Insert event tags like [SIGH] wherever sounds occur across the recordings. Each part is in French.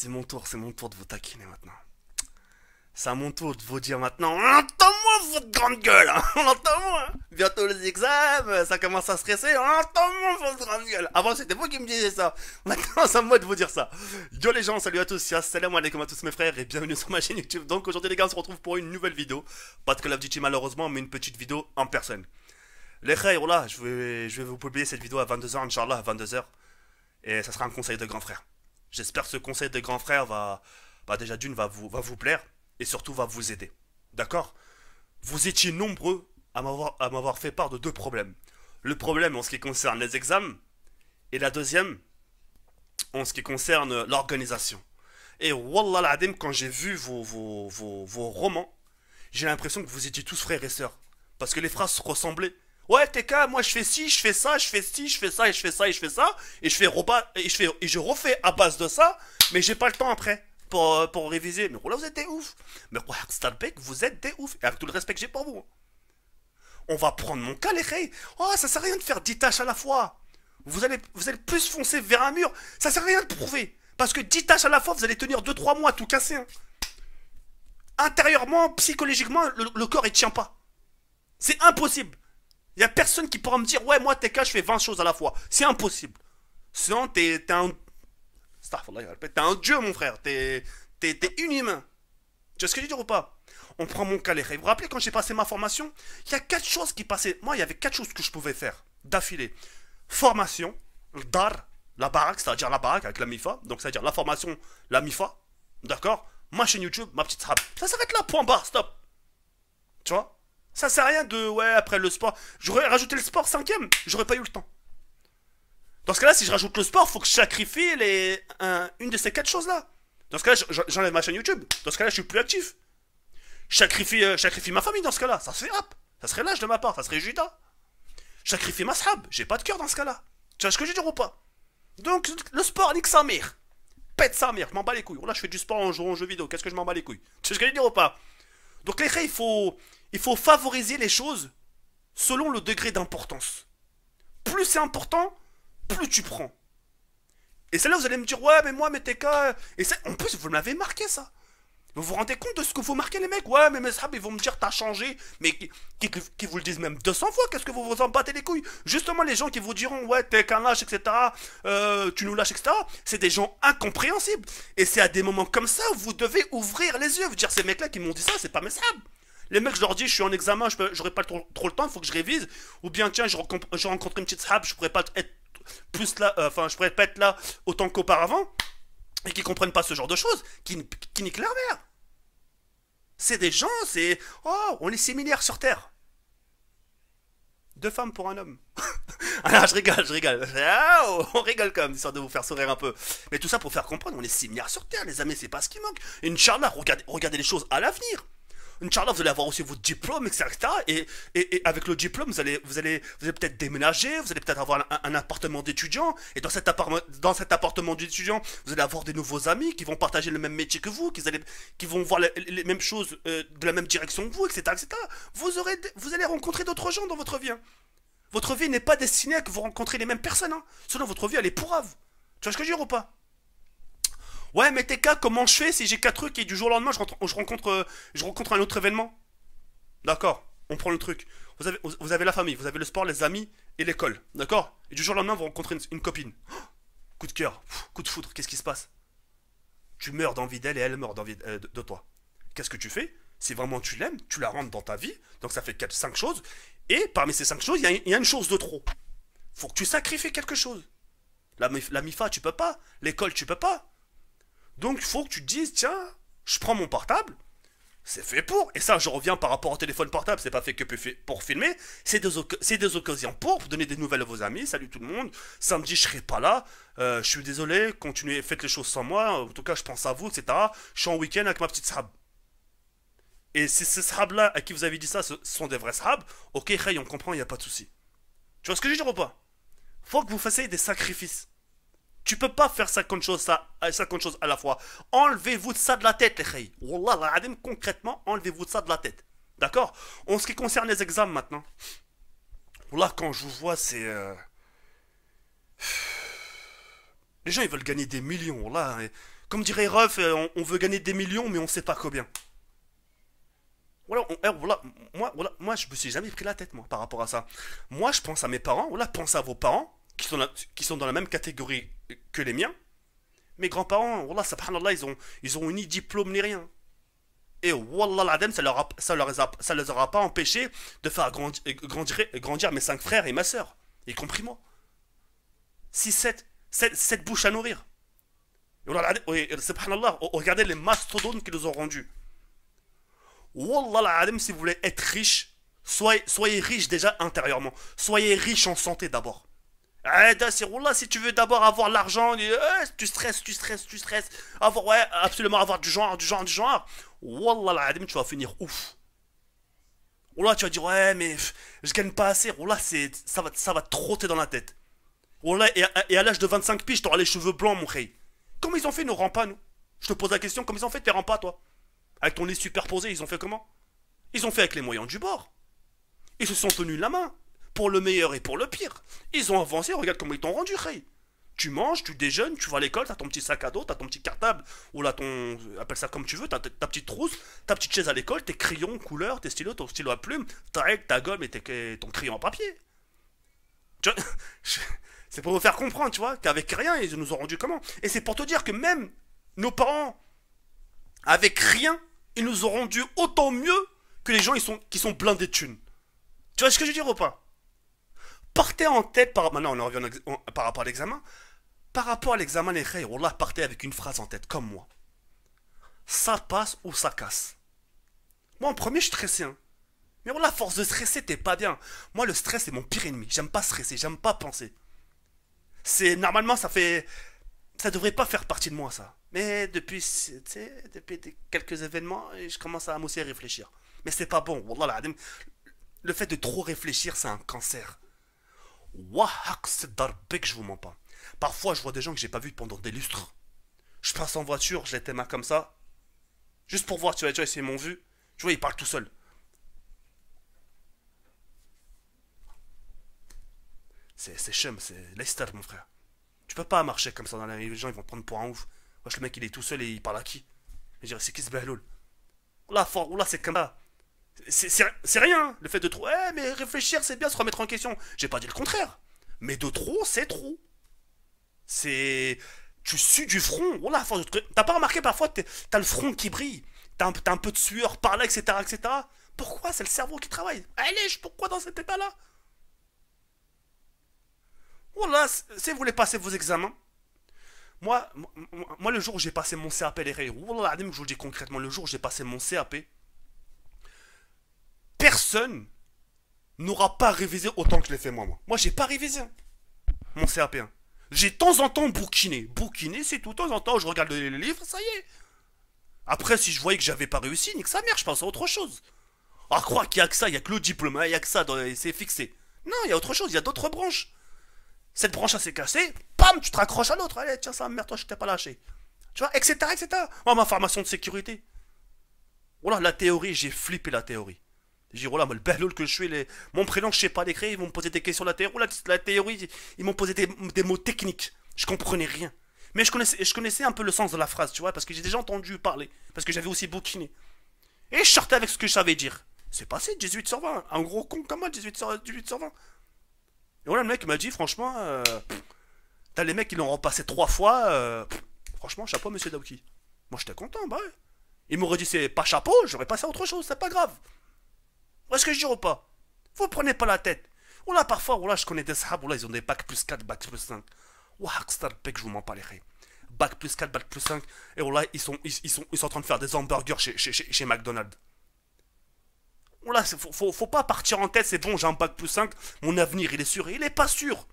c'est mon tour, c'est mon tour de vous taquiner maintenant. C'est à mon tour de vous dire maintenant, entends-moi votre grande gueule, hein. entends-moi. Bientôt les examens, ça commence à stresser, entends-moi votre grande gueule. Avant c'était vous qui me disiez ça, maintenant c'est à moi de vous dire ça. Yo les gens, salut à tous, salam alaikum à tous mes frères et bienvenue sur ma chaîne YouTube. Donc aujourd'hui les gars, on se retrouve pour une nouvelle vidéo. Pas de Call of Duty malheureusement, mais une petite vidéo en personne. Les frères, je vais, je vais vous publier cette vidéo à 22h, Inch'Allah, à 22h. Et ça sera un conseil de grand frère. J'espère que ce conseil des grands frères va, bah, déjà d'une, va vous, va vous plaire et surtout va vous aider. D'accord Vous étiez nombreux à m'avoir fait part de deux problèmes. Le problème en ce qui concerne les examens et la deuxième en ce qui concerne l'organisation. Et wallah l'adim, quand j'ai vu vos, vos, vos romans, j'ai l'impression que vous étiez tous frères et sœurs. Parce que les phrases ressemblaient Ouais, TK, moi je fais ci, je fais ça, je fais ci, je fais ça, et je fais ça, et je fais ça, et je fais repas, et je fais, et je refais à base de ça, mais j'ai pas le temps après pour, euh, réviser. Mais là, vous êtes des ouf. Mais quoi, vous êtes des ouf. Et avec tout le respect que j'ai pour vous. On va prendre mon cas, les Oh, ça sert à rien de faire 10 tâches à la fois. Vous allez, vous allez plus foncer vers un mur. Ça sert à rien de prouver. Parce que 10 tâches à la fois, vous allez tenir 2-3 mois tout cassé. Hein. Intérieurement, psychologiquement, le, le corps, il tient pas. C'est impossible. Il n'y a personne qui pourra me dire, ouais, moi, TK, je fais 20 choses à la fois. C'est impossible. Sinon, t'es un. T'es un dieu, mon frère. T'es humain. Tu vois ce que je veux dire ou pas On prend mon calé. Vous vous rappelez quand j'ai passé ma formation Il y a quatre choses qui passaient. Moi, il y avait quatre choses que je pouvais faire d'affilée formation, dar, la baraque, c'est-à-dire la baraque avec la MIFA. Donc, c'est-à-dire la formation, la MIFA. D'accord Ma chaîne YouTube, ma petite sahab. Ça s'arrête là, point barre, stop. Tu vois ça sert à rien de, ouais, après le sport. J'aurais rajouté le sport cinquième, j'aurais pas eu le temps. Dans ce cas-là, si je rajoute le sport, faut que je sacrifie les, une de ces quatre choses-là. Dans ce cas-là, j'enlève ma chaîne YouTube. Dans ce cas-là, je suis plus actif. Je sacrifie, euh, sacrifie ma famille dans ce cas-là. Ça serait hop, Ça serait lâche de ma part. Ça serait juda. Je sacrifie ma sahab. J'ai pas de cœur dans ce cas-là. Tu vois ce que je veux dire ou pas Donc, le sport nique sa mère. Pète sa mère. Je m'en bats les couilles. Là, je fais du sport en jouant jeux vidéo. Qu'est-ce que je m'en bats les couilles Tu vois ce que je veux dire ou pas donc les il faut, il faut favoriser les choses selon le degré d'importance. Plus c'est important, plus tu prends. Et celle là vous allez me dire, ouais, mais moi, t'es t'es Et ça, en plus, vous m'avez marqué ça. Vous vous rendez compte de ce que vous marquez, les mecs Ouais, mais mes sabs ils vont me dire, t'as changé. Mais qui, vous le disent même 200 fois, qu'est-ce que vous vous en battez les couilles Justement, les gens qui vous diront, ouais, t'es qu'un lâche, etc., euh, tu nous lâches, etc., c'est des gens incompréhensibles. Et c'est à des moments comme ça, où vous devez ouvrir les yeux, vous dire, ces mecs-là qui m'ont dit ça, c'est pas mes sabs Les mecs, je leur dis, je suis en examen, j'aurai pas trop, le temps, il faut que je révise. Ou bien, tiens, je, rencontre, je rencontre une petite sab je pourrais pas être plus là, euh, enfin, je pourrais pas être là autant qu'auparavant et qui comprennent pas ce genre de choses, qui, qui niquent leur mère. C'est des gens, c'est. Oh, on est similaires sur Terre. Deux femmes pour un homme. [LAUGHS] ah, je rigole, je rigole. Ah, oh, on rigole quand même, histoire de vous faire sourire un peu. Mais tout ça pour faire comprendre, on est similaires sur Terre, les amis, c'est pas ce qui manque. Inch'Allah, regardez, regardez les choses à l'avenir. Inch'Allah, vous allez avoir aussi votre diplôme etc. Et, et, avec le diplôme, vous allez, vous allez, vous allez peut-être déménager, vous allez peut-être avoir un, appartement d'étudiant. Et dans cet, dans cet appartement d'étudiant, vous allez avoir des nouveaux amis qui vont partager le même métier que vous, qui, allez, qui vont voir les, mêmes choses euh, de la même direction que vous, etc. etc. Vous, aurez, vous allez rencontrer d'autres gens dans votre vie. Hein. Votre vie n'est pas destinée à que vous rencontrez les mêmes personnes. Hein. Sinon, votre vie, elle est pourrave. Tu vois ce que je veux dire ou pas Ouais, mais TK, comment je fais si j'ai 4 trucs et du jour au lendemain, je, rencontre, euh, je rencontre un autre événement D'accord, on prend le truc. Vous avez, la famille, vous avez le sport, les amis et l'école. D'accord Et du jour au lendemain, vous rencontrez une, copine. Oh, coup de cœur, coup de foudre, qu'est-ce qui se passe Tu meurs d'envie d'elle et elle meurt d'envie euh, de, toi. Qu'est-ce que tu fais si vraiment tu l'aimes, tu la rentres dans ta vie. Donc ça fait 5 choses. Et parmi ces 5 choses, il y, a une chose de trop. Faut que tu sacrifies quelque chose. la MIFA, tu peux pas. L'école, tu peux pas. Donc il faut que tu dises, tiens, je prends mon portable, c'est fait pour. Et ça, je reviens par rapport au téléphone portable, c'est pas fait que pour filmer, c'est des, occasions pour, donner des nouvelles à vos amis, salut tout le monde, samedi je serai pas là, euh, je suis désolé, continuez, faites les choses sans moi, en tout cas je pense à vous, etc. Je suis en week-end avec ma petite sahab. Et si ces sahab-là à qui vous avez dit ça, ce sont des vrais sahab, ok, Ray, on comprend, il n'y a pas de souci. Tu vois ce que je veux dire ou pas Faut que vous fassiez des sacrifices. Tu peux pas faire 50 choses, ça, 50 choses à la fois. Enlevez-vous de ça de la tête, les Wallah, concrètement, enlevez-vous de ça de la tête. D'accord En ce qui concerne les examens maintenant. Wallah, quand je vous vois, c'est. Euh, les gens, ils veulent gagner des millions. là hein. Comme dirait Ruff, euh, on, veut gagner des millions, mais on ne sait pas combien. Voilà, eh, moi, voilà, moi, je me suis jamais pris la tête, moi, par rapport à ça. Moi, je pense à mes parents, voilà, pense à vos parents, qui sont, qui sont dans la même catégorie que les miens, mes grands-parents, ils ont, ils ont ni diplôme ni rien. Et Wallah, Adam, ça, leur les aura pas empêchés de faire grandir, grandir, mes cinq frères et ma sœur, y compris moi. Six, sept, sept, sept bouches à nourrir. Wallah, subhanallah, regardez les mastodontes qu'ils nous ont rendus. Wallah, Adam, si vous voulez être riche, soyez, soyez riche déjà intérieurement. Soyez riche en santé d'abord. Eh, là si tu veux d'abord avoir l'argent, eh, tu stresses, tu stresses, tu stresses. Avoir, ouais, absolument avoir du genre, du genre, du genre. Wallah, tu vas finir ouf. là tu vas dire, ouais, mais je gagne pas assez. c'est ça va, ça va trotter dans la tête. et, et à l'âge de 25 piges, t'auras les cheveux blancs, mon rey. Comment ils ont fait nos rampas, nous Je te pose la question, comment ils ont fait tes rampas, toi Avec ton lit superposé, ils ont fait comment Ils ont fait avec les moyens du bord. Ils se sont tenus la main pour le meilleur et pour le pire. Ils ont avancé, regarde comment ils t'ont rendu, Ray. Tu manges, tu déjeunes, tu vas à l'école, t'as ton petit sac à dos, t'as ton petit cartable, ou là ton. appelle ça comme tu veux, t'as ta petite trousse, ta petite chaise à l'école, tes crayons, couleurs, tes stylos, ton stylo à plume, ta ta gomme et, ton crayon en papier. Tu vois [LAUGHS] C'est pour vous faire comprendre, tu vois, qu'avec rien, ils nous ont rendu comment. Et c'est pour te dire que même nos parents, avec rien, ils nous ont rendu autant mieux que les gens ils sont, qui sont blindés de thunes. Tu vois ce que je veux dire ou pas partez en tête par maintenant on revient par rapport à l'examen par rapport à l'examen les on wallah partez avec une phrase en tête comme moi ça passe ou ça casse moi en premier je stressais hein. mais wallah force de stresser t'es pas bien moi le stress c'est mon pire ennemi j'aime pas stresser j'aime pas penser c'est normalement ça fait ça devrait pas faire partie de moi ça mais depuis depuis quelques événements je commence à m'aussi à réfléchir mais c'est pas bon wallah le fait de trop réfléchir c'est un cancer Darbek, je vous mens pas. Parfois, je vois des gens que j'ai pas vus pendant des lustres. Je passe en voiture, je les comme ça. Juste pour voir, tu vois, tu vois, ils m'ont vu. Tu vois, ils parlent tout seul. C'est chum, c'est Leicester, mon frère. Tu peux pas marcher comme ça dans la rue, les gens ils vont prendre pour un ouf. Wesh, le mec il est tout seul et il parle à qui Je dirais, c'est qui ce La Oula, oula, c'est comme ça. C'est rien, le fait de trop. Eh, mais réfléchir, c'est bien se remettre en question. J'ai pas dit le contraire. Mais de trop, c'est trop. C'est. Tu sues du front. Voilà, oh t'as pas remarqué parfois, t'as le front qui brille. T'as un, peu de sueur par là, etc. etc. Pourquoi C'est le cerveau qui travaille. Allez, eh, pourquoi dans cet état-là Voilà, oh si vous voulez passer vos examens, moi, moi, le jour où j'ai passé mon CAP, les rires, oh je vous le dis concrètement, le jour où j'ai passé mon CAP, personne n'aura pas révisé autant que je l'ai fait moi. Moi, moi j'ai pas révisé mon CAP1. J'ai de temps en temps bouquiné. Bouquiné, c'est tout. De temps en temps, je regarde les livres, ça y est. Après, si je voyais que j'avais pas réussi, que ça mère, je pense à autre chose. Ah, croire qu'il y a que ça, il y a que le diplôme, il y a que ça, c'est fixé. Non, il y a autre chose, il y a d'autres branches. Cette branche-là s'est cassée, pam, tu te raccroches à l'autre. Allez, tiens, ça, merde, toi, je t'ai pas lâché. Tu vois, etc., etc. Moi, ma formation de sécurité. Voilà, la théorie, j'ai flippé la théorie oh là le bel bah, que je suis, les... mon prénom, je sais pas l'écrire, ils m'ont posé des questions la théorie, la, théorie ils m'ont posé des, mots techniques, je comprenais rien. Mais je connaissais, je connaissais un peu le sens de la phrase, tu vois, parce que j'ai déjà entendu parler, parce que j'avais aussi bouquiné. Et je sortais avec ce que je savais dire. C'est passé, 18 sur 20, un gros con comme moi, 18 sur, 20. Et voilà, le mec m'a dit, franchement, euh, t'as les mecs ils l'ont repassé trois fois, euh, franchement, chapeau, monsieur Daouki. Moi, j'étais content, bah ouais. Il m'aurait dit, c'est pas chapeau, j'aurais passé à autre chose, c'est pas grave. Est-ce que je dis ou pas Vous prenez pas la tête. Ou là, parfois, ou là, je connais des sahabs, ou ils ont des bacs plus 4, bac plus 5. Ou je vous m'en parlerai. les Bac plus 4, bac plus 5. Et ou là, ils sont, ils, sont, ils en train de faire des hamburgers chez, chez, McDonald's. Ou là, faut, pas partir en tête, c'est bon, j'ai un bac plus 5, mon avenir, il est sûr. Et il est pas sûr.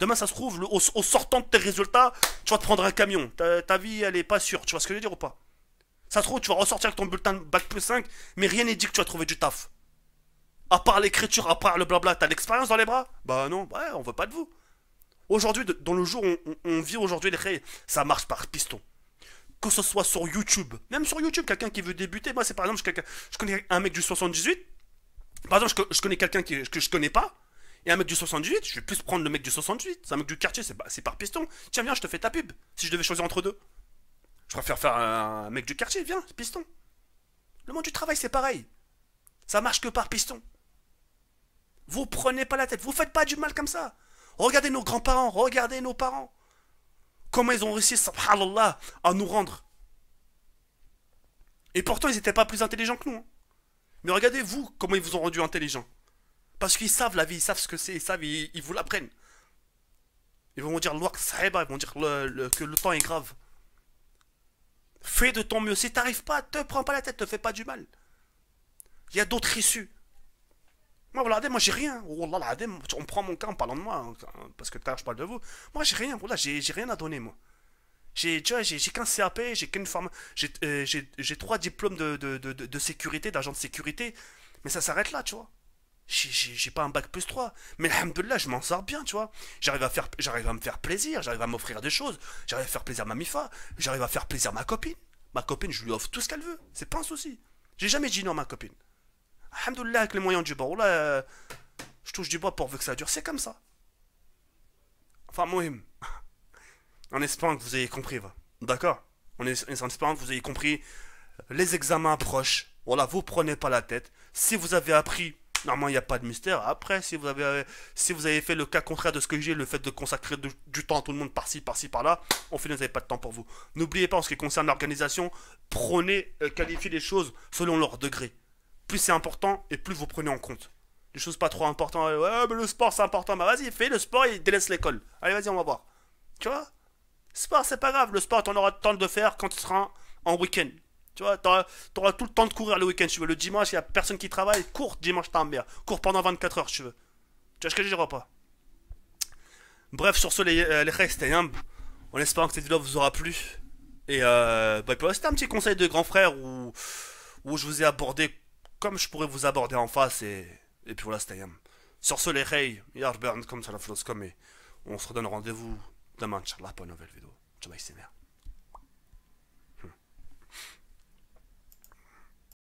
Demain, ça se trouve, au, sortant de tes résultats, tu vas te prendre un camion. Ta, ta vie, elle est pas sûre. Tu vois ce que je veux dire ou pas ça se trouve, tu vas ressortir avec ton bulletin bac plus 5, mais rien n'est dit que tu as trouvé du taf. À part l'écriture, à part le blabla, t'as l'expérience dans les bras Bah non, ouais, on veut pas de vous. Aujourd'hui, dans le jour où on, vit aujourd'hui les ça marche par piston. Que ce soit sur YouTube, même sur YouTube, quelqu'un qui veut débuter, moi c'est par exemple, je, connais un mec du 78, par exemple, je, connais quelqu'un que je connais pas, et un mec du 78, je vais plus prendre le mec du 78, C'est un mec du quartier, c'est par piston. Tiens, viens, je te fais ta pub. Si je devais choisir entre deux. Je préfère faire un mec du quartier, viens, piston. Le monde du travail, c'est pareil. Ça marche que par piston. Vous prenez pas la tête, vous faites pas du mal comme ça. Regardez nos grands-parents, regardez nos parents. Comment ils ont réussi, subhanallah, à nous rendre. Et pourtant, ils n'étaient pas plus intelligents que nous. Hein. Mais regardez, vous, comment ils vous ont rendu intelligents. Parce qu'ils savent la vie, ils savent ce que c'est, ils savent, ils, vous l'apprennent. Ils vont dire, ils vont dire que le temps est grave. Fais de ton mieux. Si t'arrives pas, te prends pas la tête, te fais pas du mal. Il y a d'autres issues. Moi, voilà, moi j'ai rien. Oh on prend mon cas en parlant de moi, hein, parce que tout je parle de vous. Moi j'ai rien, voilà, j'ai rien à donner, moi. J'ai qu'un CAP, j'ai qu'une forme. Euh, j'ai trois diplômes de, de sécurité, d'agent de sécurité, mais ça s'arrête là, tu vois j'ai pas un bac plus 3, mais alhamdoulilah, je m'en sors bien, tu vois. J'arrive à, faire, j'arrive à me faire plaisir, j'arrive à m'offrir des choses, j'arrive à faire plaisir à ma mifa, j'arrive à faire plaisir à ma copine. Ma copine, je lui offre tout ce qu'elle veut, c'est pas un souci. J'ai jamais dit non à ma copine. Alhamdulillah, avec les moyens du bord, là, je touche du bois pour que ça dure, c'est comme ça. Enfin, mohim. En espérant que vous ayez compris, va. D'accord en, espérant que vous ayez compris, les examens approchent. Voilà, vous prenez pas la tête. Si vous avez appris Normalement, il n'y a pas de mystère. Après, si vous avez, si vous avez fait le cas contraire de ce que j'ai, le fait de consacrer du, temps à tout le monde par-ci, par-ci, par-là, au final, vous n'avez pas de temps pour vous. N'oubliez pas, en ce qui concerne l'organisation, prenez, euh, qualifiez les choses selon leur degré. Plus c'est important et plus vous prenez en compte. Les choses pas trop importantes. Ouais, mais le sport, c'est important. Bah, vas-y, fais le sport et délaisse l'école. Allez, vas-y, on va voir. Tu vois Sport, c'est pas grave. Le sport, on aura le temps de faire quand tu seras en week-end. Tu vois, t'auras auras tout le temps de courir le week-end, tu veux. Le dimanche, il n'y a personne qui travaille. Cours dimanche, merde. Cours pendant 24 heures, tu veux. Tu vois ce que je dirais pas Bref, sur ce, les, euh, c'était restes, On en que cette vidéo vous aura plu. Et euh, bah, c'était un petit conseil de grand frère où, je vous ai abordé comme je pourrais vous aborder en face. Et, puis voilà, c'était yam. Sur ce, les Rey, comme ça la flosse, comme et on se redonne rendez-vous demain, Inch'Allah, pour une nouvelle vidéo. Ciao, bye, c'est